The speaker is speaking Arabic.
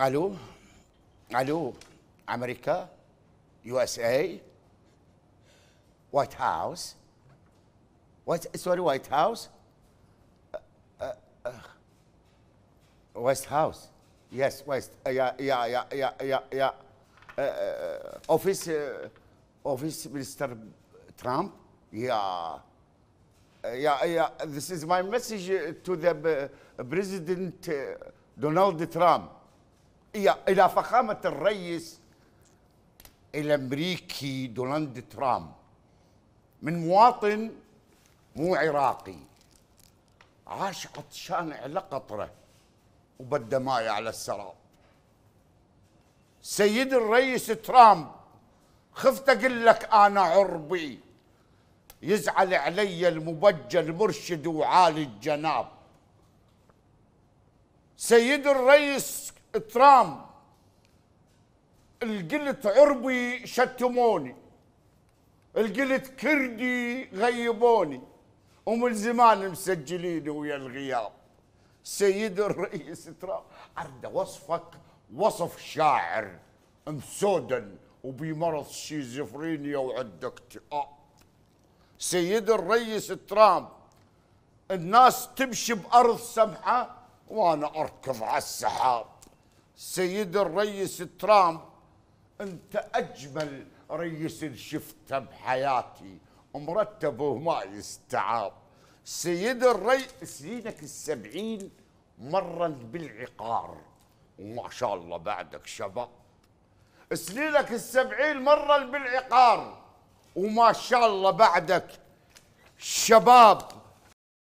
الو الو امريكا يو اس اي وايت هاوس وايت سوري وايت هاوس ويست هاوس يس ويست يا يا يا يا يا يا اوفيس اوفيس مستر ترامب يا يا يا this is my message to the president Donald Trump الى فخامه الرئيس الامريكي دونالد ترامب من مواطن مو عراقي عاش عطشان على قطره وبده ماي على السراب سيد الرئيس ترامب خفت اقول لك انا عربي يزعل علي المبجل المرشد وعالي الجناب سيد الرئيس ترام القلت عربي شتموني القلت كردي غيبوني ومن زمان مسجلين ويا الغياب سيد الرئيس ترام عرض وصفك وصف شاعر مسودا وبمرض شيزوفرينيا وعنده اكتئاب سيد الرئيس ترام الناس تمشي بارض سمحه وانا اركض على السحاب سيد الرئيس ترامب انت اجمل رئيس شفته بحياتي مرتبه وما يستعاب سيد الرئيس سيدك السبعين مرت بالعقار وما شاء الله بعدك شباب سنينك السبعين مرة بالعقار وما شاء الله بعدك شباب